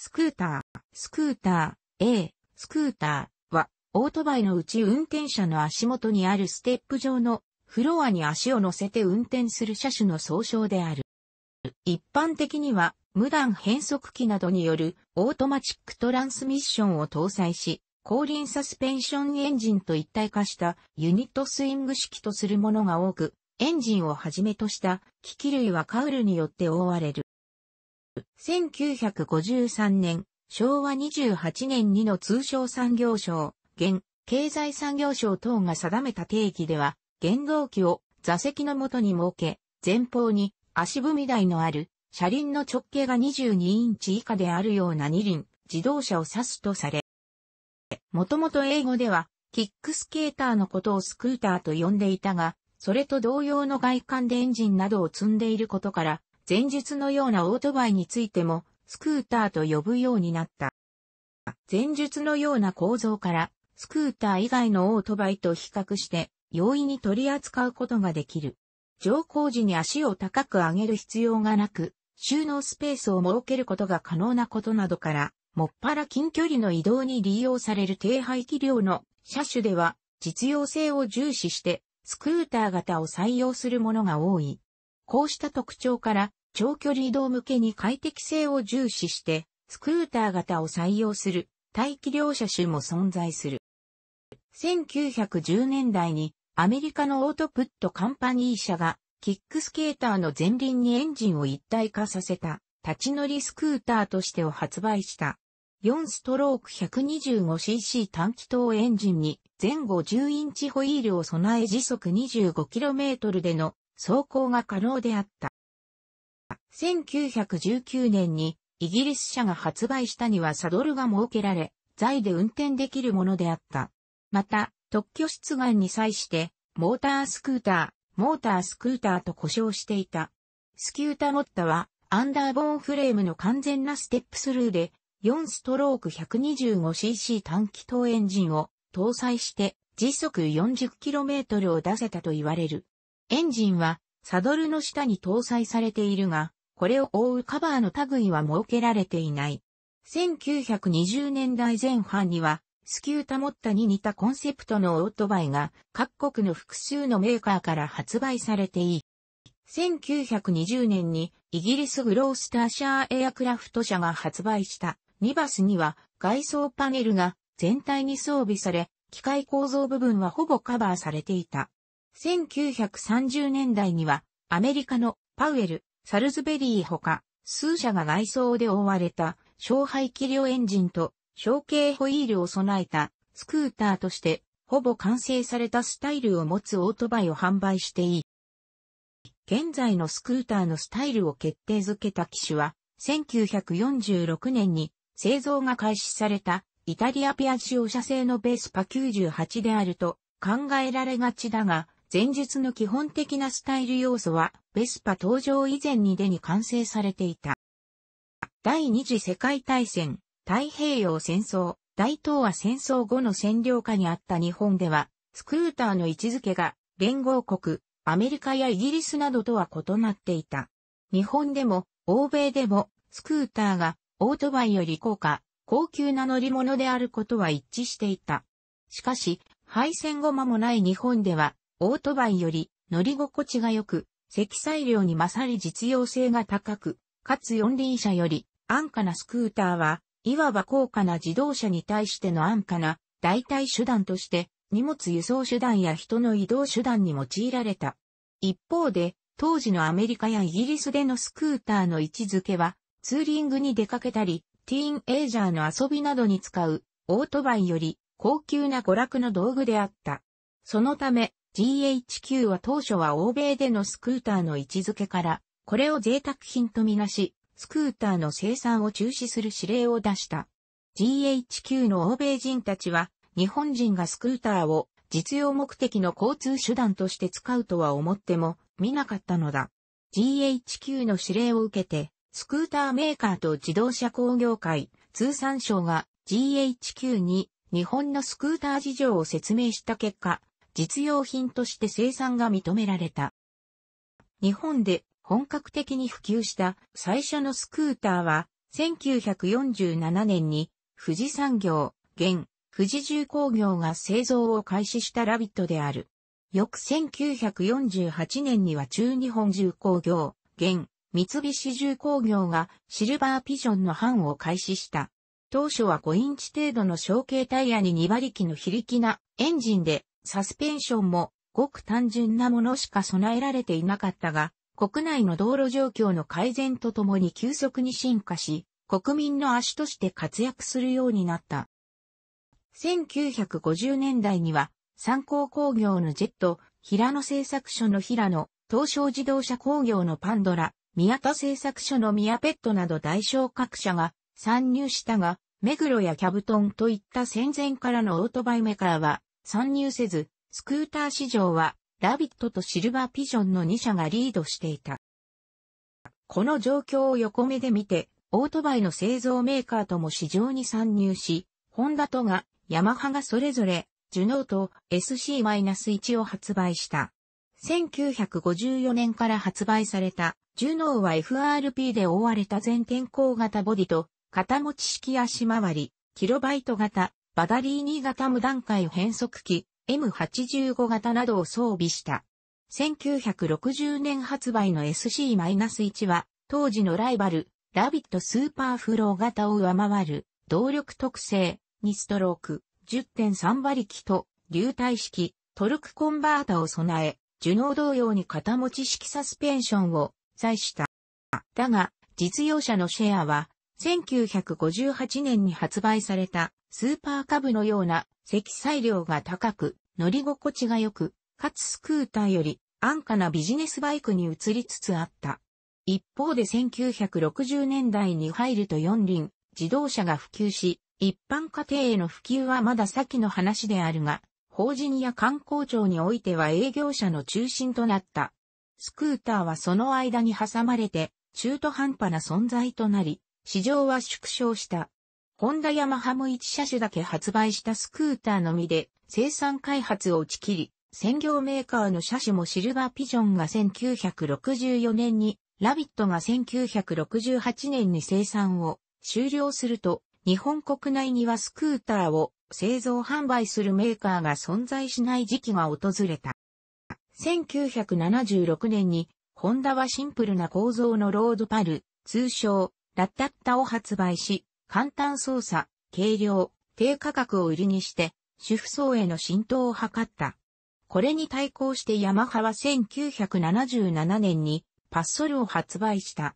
スクーター、スクーター、A、スクーターは、オートバイのうち運転者の足元にあるステップ状のフロアに足を乗せて運転する車種の総称である。一般的には、無断変速機などによるオートマチックトランスミッションを搭載し、後輪サスペンションエンジンと一体化したユニットスイング式とするものが多く、エンジンをはじめとした機器類はカウルによって覆われる。1953年、昭和28年にの通商産業省、現、経済産業省等が定めた定義では、原動機を座席のもとに設け、前方に足踏み台のある、車輪の直径が22インチ以下であるような二輪、自動車を指すとされ、もともと英語では、キックスケーターのことをスクーターと呼んでいたが、それと同様の外観でエンジンなどを積んでいることから、前述のようなオートバイについても、スクーターと呼ぶようになった。前述のような構造から、スクーター以外のオートバイと比較して、容易に取り扱うことができる。乗降時に足を高く上げる必要がなく、収納スペースを設けることが可能なことなどから、もっぱら近距離の移動に利用される低排気量の車種では、実用性を重視して、スクーター型を採用するものが多い。こうした特徴から、長距離移動向けに快適性を重視して、スクーター型を採用する、待機両車種も存在する。1910年代に、アメリカのオートプットカンパニー社が、キックスケーターの前輪にエンジンを一体化させた、立ち乗りスクーターとしてを発売した。4ストローク 125cc 短気筒エンジンに前後10インチホイールを備え時速 25km での走行が可能であった。1919年にイギリス社が発売したにはサドルが設けられ、材で運転できるものであった。また、特許出願に際して、モータースクーター、モータースクーターと呼称していた。スキュータモッタは、アンダーボーンフレームの完全なステップスルーで、4ストローク 125cc 短気筒エンジンを搭載して、時速 40km を出せたと言われる。エンジンは、サドルの下に搭載されているが、これを覆うカバーの類は設けられていない。1920年代前半には、スキュータモッタに似たコンセプトのオートバイが各国の複数のメーカーから発売されていい。1920年にイギリスグロースターシャーエアクラフト社が発売したニバスには外装パネルが全体に装備され、機械構造部分はほぼカバーされていた。1930年代にはアメリカのパウエルサルズベリーほか、数社が内装で覆われた、小排気量エンジンと、小径ホイールを備えた、スクーターとして、ほぼ完成されたスタイルを持つオートバイを販売していい。現在のスクーターのスタイルを決定づけた機種は、1946年に製造が開始されたイタリアピアジオ社製のベースパ98であると考えられがちだが、前述の基本的なスタイル要素は、ベスパ登場以前にでに完成されていた。第二次世界大戦、太平洋戦争、大東亜戦争後の占領下にあった日本では、スクーターの位置づけが、連合国、アメリカやイギリスなどとは異なっていた。日本でも、欧米でも、スクーターが、オートバイより高価、高級な乗り物であることは一致していた。しかし、敗戦後間もない日本では、オートバイより乗り心地が良く、積載量に勝り実用性が高く、かつ四輪車より安価なスクーターは、いわば高価な自動車に対しての安価な代替手段として荷物輸送手段や人の移動手段に用いられた。一方で、当時のアメリカやイギリスでのスクーターの位置づけは、ツーリングに出かけたり、ティーンエイジャーの遊びなどに使う、オートバイより高級な娯楽の道具であった。そのため、GHQ は当初は欧米でのスクーターの位置づけから、これを贅沢品とみなし、スクーターの生産を中止する指令を出した。GHQ の欧米人たちは、日本人がスクーターを実用目的の交通手段として使うとは思っても見なかったのだ。GHQ の指令を受けて、スクーターメーカーと自動車工業会、通産省が GHQ に日本のスクーター事情を説明した結果、実用品として生産が認められた。日本で本格的に普及した最初のスクーターは、1947年に富士産業、現、富士重工業が製造を開始したラビットである。翌1948年には中日本重工業、現、三菱重工業がシルバーピジョンの版を開始した。当初は5インチ程度の小径タイヤに2馬力の非力なエンジンでサスペンションもごく単純なものしか備えられていなかったが、国内の道路状況の改善とともに急速に進化し、国民の足として活躍するようになった。1950年代には、参考工業のジェット、平野製作所の平野、東証自動車工業のパンドラ、宮田製作所の宮ペットなど代償各社が参入したが、目黒やキャブトンといった戦前からのオートバイメーカーは参入せず、スクーター市場は、ラビットとシルバーピジョンの2社がリードしていた。この状況を横目で見て、オートバイの製造メーカーとも市場に参入し、ホンダとが、ヤマハがそれぞれ、ジュノーと SC-1 を発売した。1954年から発売された、ジュノーは FRP で覆われた全天候型ボディと、肩持ち式足回り、キロバイト型、バダリーニ型無段階変速機 M85 型などを装備した。1960年発売の SC-1 は、当時のライバル、ラビットスーパーフロー型を上回る、動力特性、2ストローク、10.3馬力と、流体式、トルクコンバータを備え、受能同様に型持ち式サスペンションを、採した。だが、実用車のシェアは、1958年に発売されたスーパーカブのような積載量が高く、乗り心地が良く、かつスクーターより安価なビジネスバイクに移りつつあった。一方で1960年代に入ると四輪、自動車が普及し、一般家庭への普及はまだ先の話であるが、法人や観光庁においては営業者の中心となった。スクーターはその間に挟まれて、中途半端な存在となり、市場は縮小した。ホンダヤマハも1車種だけ発売したスクーターのみで生産開発を打ち切り、専業メーカーの車種もシルバーピジョンが1964年に、ラビットが1968年に生産を終了すると、日本国内にはスクーターを製造販売するメーカーが存在しない時期が訪れた。1976年に、ホンダはシンプルな構造のロードパル、通称、ラッタッタを発売し、簡単操作、軽量、低価格を売りにして、主婦層への浸透を図った。これに対抗してヤマハは1977年にパッソルを発売した。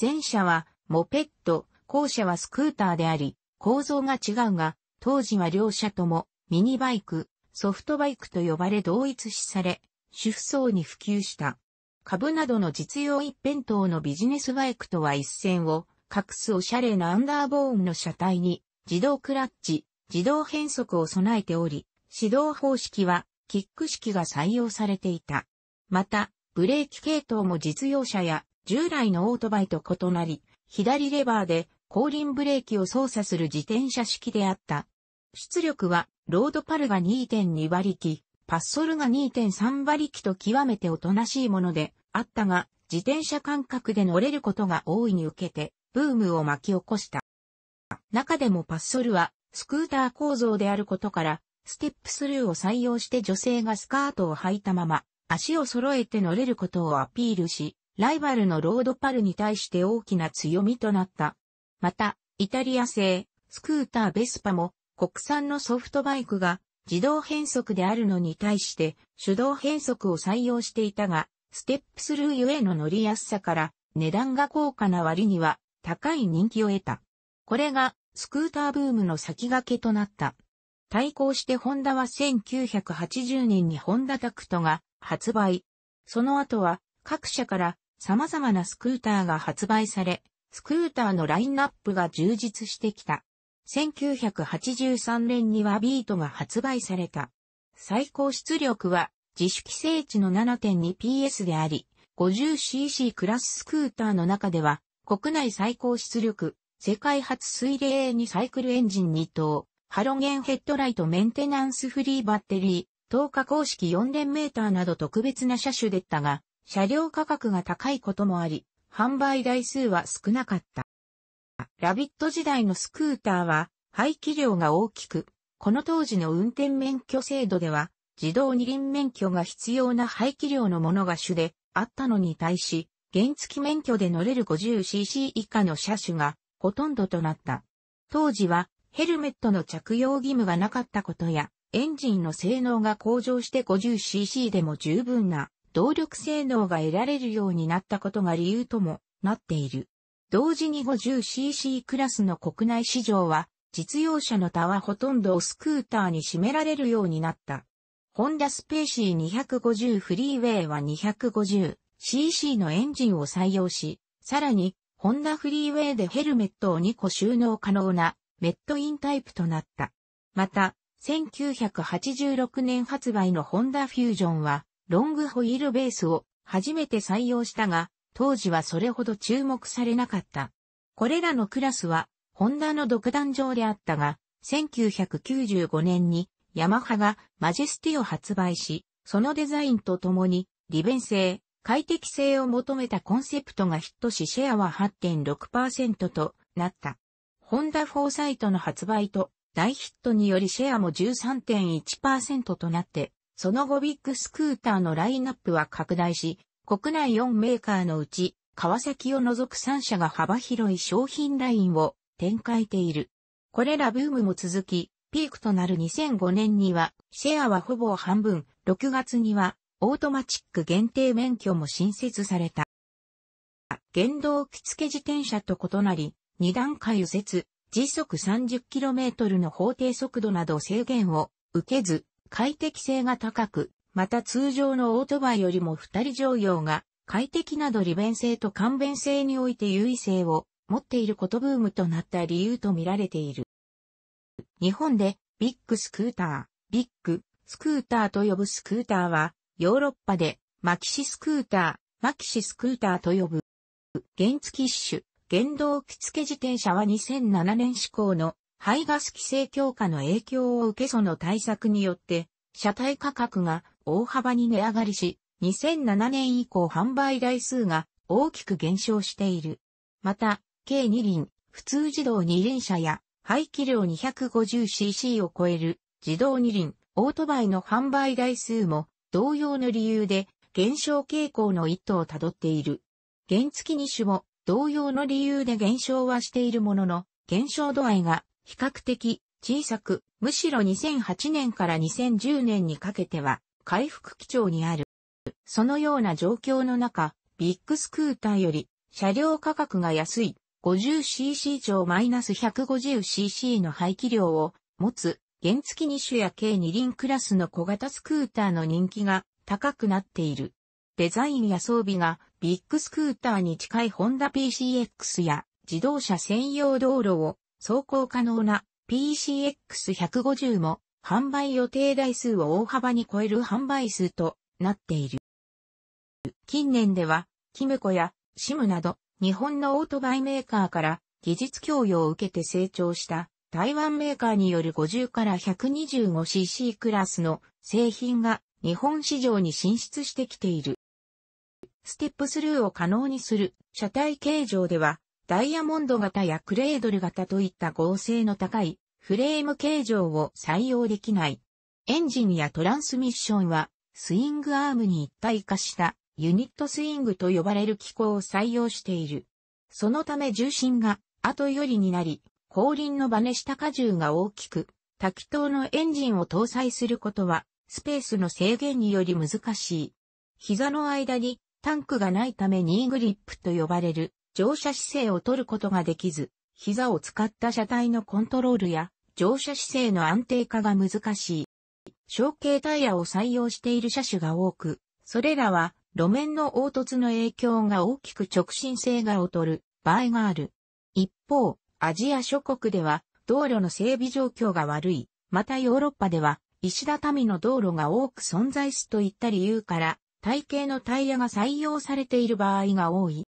前者はモペット、後者はスクーターであり、構造が違うが、当時は両者ともミニバイク、ソフトバイクと呼ばれ同一視され、主婦層に普及した。株などの実用一辺倒のビジネスバイクとは一線を隠すおしゃれなアンダーボーンの車体に、自動クラッチ、自動変速を備えており、指導方式は、キック式が採用されていた。また、ブレーキ系統も実用車や従来のオートバイと異なり、左レバーで後輪ブレーキを操作する自転車式であった。出力は、ロードパルが2.2馬力、パッソルが2.3馬力と極めておとなしいものであったが、自転車感覚で乗れることが大いに受けて、ブームを巻き起こした。中でもパッソルは、スクーター構造であることから、ステップスルーを採用して女性がスカートを履いたまま、足を揃えて乗れることをアピールし、ライバルのロードパルに対して大きな強みとなった。また、イタリア製、スクーターベスパも、国産のソフトバイクが、自動変速であるのに対して、手動変速を採用していたが、ステップスルーゆえの乗りやすさから、値段が高価な割には、高い人気を得た。これがスクーターブームの先駆けとなった。対抗してホンダは1980年にホンダタクトが発売。その後は各社から様々なスクーターが発売され、スクーターのラインナップが充実してきた。1983年にはビートが発売された。最高出力は自主規制値の 7.2PS であり、50cc クラススクーターの中では国内最高出力、世界初水冷2サイクルエンジン2等、ハロゲンヘッドライトメンテナンスフリーバッテリー、等加公式4連メーターなど特別な車種でったが、車両価格が高いこともあり、販売台数は少なかった。ラビット時代のスクーターは排気量が大きく、この当時の運転免許制度では自動二輪免許が必要な排気量のものが主であったのに対し、原付免許で乗れる 50cc 以下の車種がほとんどとなった。当時はヘルメットの着用義務がなかったことや、エンジンの性能が向上して 50cc でも十分な動力性能が得られるようになったことが理由ともなっている。同時に 50cc クラスの国内市場は、実用車の他はほとんどをスクーターに占められるようになった。ホンダスペーシー250フリーウェイは250、CC のエンジンを採用し、さらに、ホンダフリーウェイでヘルメットを2個収納可能なメットインタイプとなった。また、1986年発売のホンダフュージョンは、ロングホイールベースを初めて採用したが、当時はそれほど注目されなかった。これらのクラスは、ホンダの独壇場であったが、1995年にヤマハがマジェスティを発売し、そのデザインとともに利便性、快適性を求めたコンセプトがヒットしシェアは8.6%となった。ホンダフォーサイトの発売と大ヒットによりシェアも13.1%となって、その後ビッグスクーターのラインナップは拡大し、国内4メーカーのうち、川崎を除く3社が幅広い商品ラインを展開ている。これらブームも続き、ピークとなる2005年には、シェアはほぼ半分、6月にはオートマチック限定免許も新設された。原動機付自転車と異なり、2段階右折、時速 30km の法定速度など制限を受けず、快適性が高く、また通常のオートバイよりも二人乗用が快適など利便性と簡便性において優位性を持っていることブームとなった理由と見られている。日本でビッグスクーター、ビッグスクーターと呼ぶスクーターはヨーロッパで、マキシスクーター、マキシスクーターと呼ぶ。原付種、原動機付自転車は2007年施行の排ガス規制強化の影響を受けその対策によって、車体価格が大幅に値上がりし、2007年以降販売台数が大きく減少している。また、軽二輪、普通自動二輪車や、排気量 250cc を超える自動二輪、オートバイの販売台数も同様の理由で減少傾向の一途をたどっている。原付2種も同様の理由で減少はしているものの、減少度合いが比較的小さく、むしろ2008年から2010年にかけては回復基調にある。そのような状況の中、ビッグスクーターより車両価格が安い 50cc 上 -150cc の排気量を持つ原付2種や軽2輪クラスの小型スクーターの人気が高くなっている。デザインや装備がビッグスクーターに近いホンダ PCX や自動車専用道路を走行可能な PCX150 も販売予定台数を大幅に超える販売数となっている。近年では、キムコやシムなど日本のオートバイメーカーから技術供与を受けて成長した台湾メーカーによる50から 125cc クラスの製品が日本市場に進出してきている。ステップスルーを可能にする車体形状では、ダイヤモンド型やクレードル型といった合成の高いフレーム形状を採用できない。エンジンやトランスミッションはスイングアームに一体化したユニットスイングと呼ばれる機構を採用している。そのため重心が後よりになり、後輪のバネ下荷重が大きく、多気筒のエンジンを搭載することは、スペースの制限により難しい。膝の間にタンクがないためニーグリップと呼ばれる乗車姿勢を取ることができず、膝を使った車体のコントロールや乗車姿勢の安定化が難しい。小径タイヤを採用している車種が多く、それらは路面の凹凸の影響が大きく直進性が劣る場合がある。一方、アジア諸国では道路の整備状況が悪い、またヨーロッパでは石畳の道路が多く存在すといった理由から、体型のタイヤが採用されている場合が多い。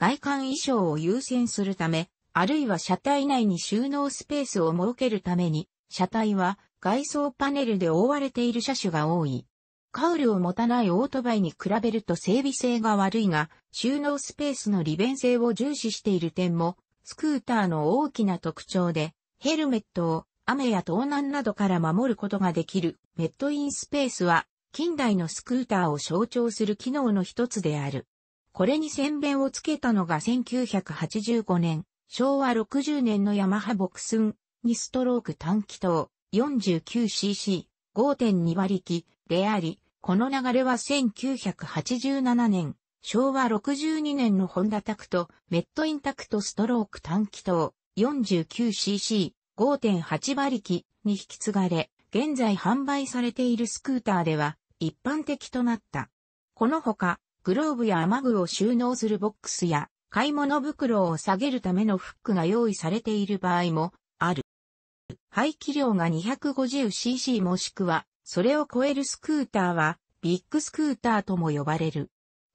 外観衣装を優先するため、あるいは車体内に収納スペースを設けるために、車体は外装パネルで覆われている車種が多い。カウルを持たないオートバイに比べると整備性が悪いが、収納スペースの利便性を重視している点もスクーターの大きな特徴で、ヘルメットを雨や盗難などから守ることができるメットインスペースは近代のスクーターを象徴する機能の一つである。これに宣伝をつけたのが1985年、昭和60年のヤマハボクスン2ストローク短気筒 49cc5.2 馬力であり、この流れは1987年昭和62年のホンダタクト、メットインタクトストローク短気筒 49cc、5.8馬力に引き継がれ、現在販売されているスクーターでは一般的となった。このほか、グローブや雨具を収納するボックスや、買い物袋を下げるためのフックが用意されている場合もある。排気量が 250cc もしくは、それを超えるスクーターは、ビッグスクーターとも呼ばれる。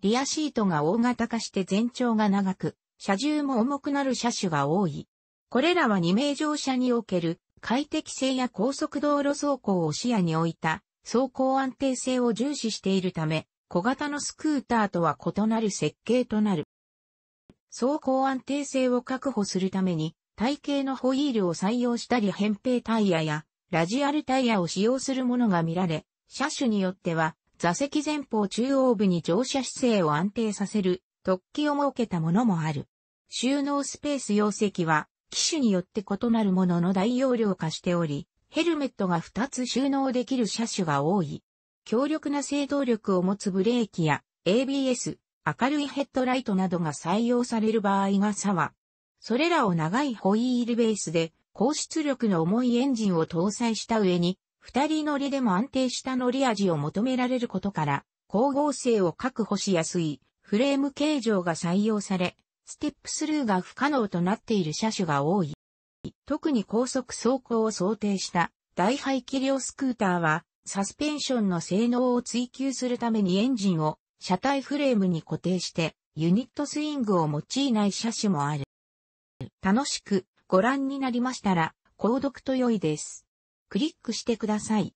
リアシートが大型化して全長が長く、車重も重くなる車種が多い。これらは2名乗車における快適性や高速道路走行を視野に置いた走行安定性を重視しているため、小型のスクーターとは異なる設計となる。走行安定性を確保するために、体型のホイールを採用したり扁平タイヤやラジアルタイヤを使用するものが見られ、車種によっては座席前方中央部に乗車姿勢を安定させる突起を設けたものもある。収納スペース容積は、機種によって異なるものの大容量化しており、ヘルメットが2つ収納できる車種が多い。強力な制動力を持つブレーキや ABS、明るいヘッドライトなどが採用される場合が差は、それらを長いホイールベースで高出力の重いエンジンを搭載した上に二人乗りでも安定した乗り味を求められることから、光合成を確保しやすいフレーム形状が採用され、ステップスルーが不可能となっている車種が多い。特に高速走行を想定した大排気量スクーターは、サスペンションの性能を追求するためにエンジンを車体フレームに固定して、ユニットスイングを用いない車種もある。楽しくご覧になりましたら、購読と良いです。クリックしてください。